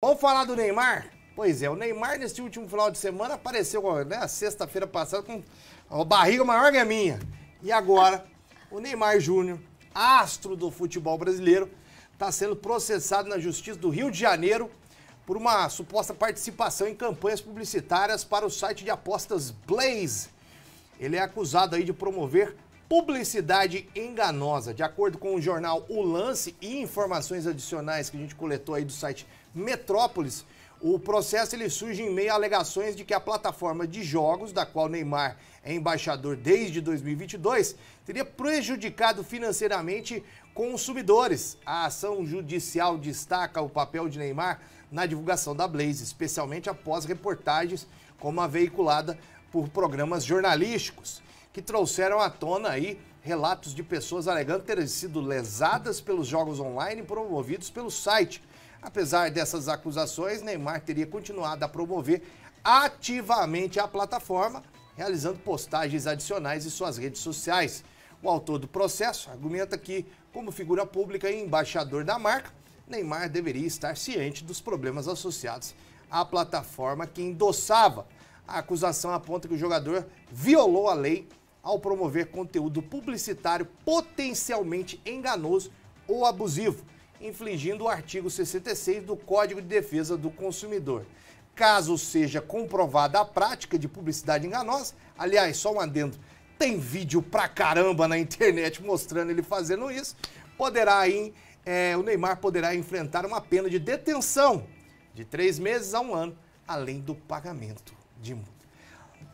Vamos falar do Neymar? Pois é, o Neymar nesse último final de semana apareceu, né, sexta-feira passada, com a barriga maior que a minha. E agora, o Neymar Júnior, astro do futebol brasileiro, está sendo processado na Justiça do Rio de Janeiro por uma suposta participação em campanhas publicitárias para o site de apostas Blaze. Ele é acusado aí de promover publicidade enganosa. De acordo com o jornal O Lance e informações adicionais que a gente coletou aí do site Metrópolis, o processo ele surge em meio a alegações de que a plataforma de jogos, da qual Neymar é embaixador desde 2022, teria prejudicado financeiramente consumidores. A ação judicial destaca o papel de Neymar na divulgação da Blaze, especialmente após reportagens como a veiculada por programas jornalísticos que trouxeram à tona aí relatos de pessoas alegando terem sido lesadas pelos jogos online promovidos pelo site. Apesar dessas acusações, Neymar teria continuado a promover ativamente a plataforma, realizando postagens adicionais em suas redes sociais. O autor do processo argumenta que, como figura pública e embaixador da marca, Neymar deveria estar ciente dos problemas associados à plataforma que endossava. A acusação aponta que o jogador violou a lei ao promover conteúdo publicitário potencialmente enganoso ou abusivo, infligindo o artigo 66 do Código de Defesa do Consumidor. Caso seja comprovada a prática de publicidade enganosa, aliás, só um adendo, tem vídeo pra caramba na internet mostrando ele fazendo isso, poderá aí, é, o Neymar poderá enfrentar uma pena de detenção de três meses a um ano, além do pagamento de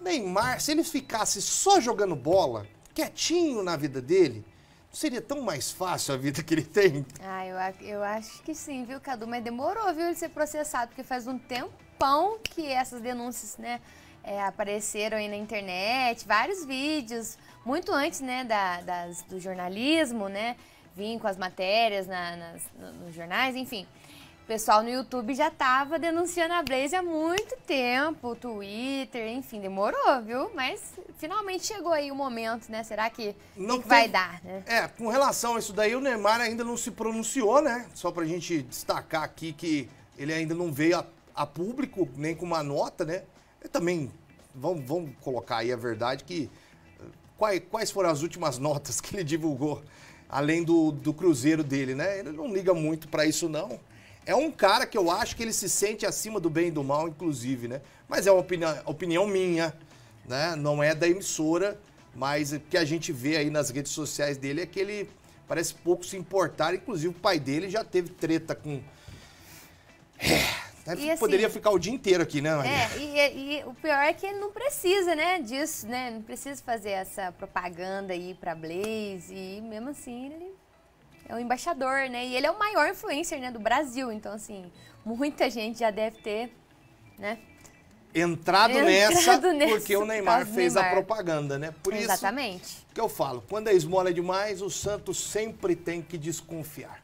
Neymar, se ele ficasse só jogando bola, quietinho na vida dele, seria tão mais fácil a vida que ele tem? Ah, eu, eu acho que sim, viu, Cadu? Mas demorou, viu, ele ser processado, porque faz um tempão que essas denúncias, né, é, apareceram aí na internet, vários vídeos, muito antes, né, da, das, do jornalismo, né, vim com as matérias na, nas, nos jornais, enfim. O pessoal no YouTube já tava denunciando a Blaze há muito tempo, Twitter, enfim, demorou, viu? Mas finalmente chegou aí o momento, né? Será que, não que, que vai dar, né? É, com relação a isso daí, o Neymar ainda não se pronunciou, né? Só pra gente destacar aqui que ele ainda não veio a, a público, nem com uma nota, né? Eu também, vamos, vamos colocar aí a verdade que eh, quais, quais foram as últimas notas que ele divulgou, além do, do cruzeiro dele, né? Ele não liga muito para isso, não. É um cara que eu acho que ele se sente acima do bem e do mal, inclusive, né? Mas é uma opinião, opinião minha, né? Não é da emissora, mas o que a gente vê aí nas redes sociais dele é que ele parece pouco se importar. Inclusive, o pai dele já teve treta com. É. Poderia assim, ficar o dia inteiro aqui, né, Maria? É, e, e, o pior é que ele não precisa, né, disso, né? Não precisa fazer essa propaganda aí pra Blaze e mesmo assim ele é o embaixador, né? E ele é o maior influencer né, do Brasil. Então, assim, muita gente já deve ter, né? Entrado, Entrado nessa, porque o Neymar fez Neymar. a propaganda, né? Por Exatamente. isso que eu falo, quando a esmola é demais, o Santos sempre tem que desconfiar.